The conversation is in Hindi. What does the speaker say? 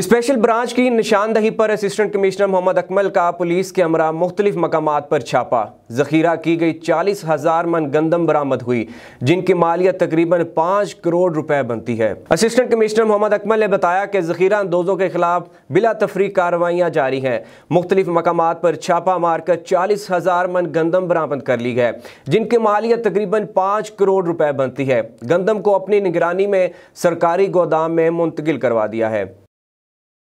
स्पेशल ब्रांच की निशानदही पर असिस्टेंट कमिश्नर मोहम्मद अकमल का पुलिस के अमरा मुख्तलिफ मकाम पर छापा जखीरा की गई चालीस हजार मन गंदम बरामद हुई जिनकी मालियत तकरीबन पाँच करोड़ रुपए बनती है असिस्टेंट कमिश्नर मोहम्मद अकमल ने बताया कि जखीरा अंदोजों के खिलाफ बिला तफरी कार्रवाइयाँ जारी हैं मुख्तलिफ मकाम पर छापा मारकर चालीस हजार मन गंदम बरामद कर ली है जिनकी मालियत तकरीबन पाँच करोड़ रुपए बनती है गंदम को अपनी निगरानी में सरकारी गोदाम में मुंतकिल करवा दिया है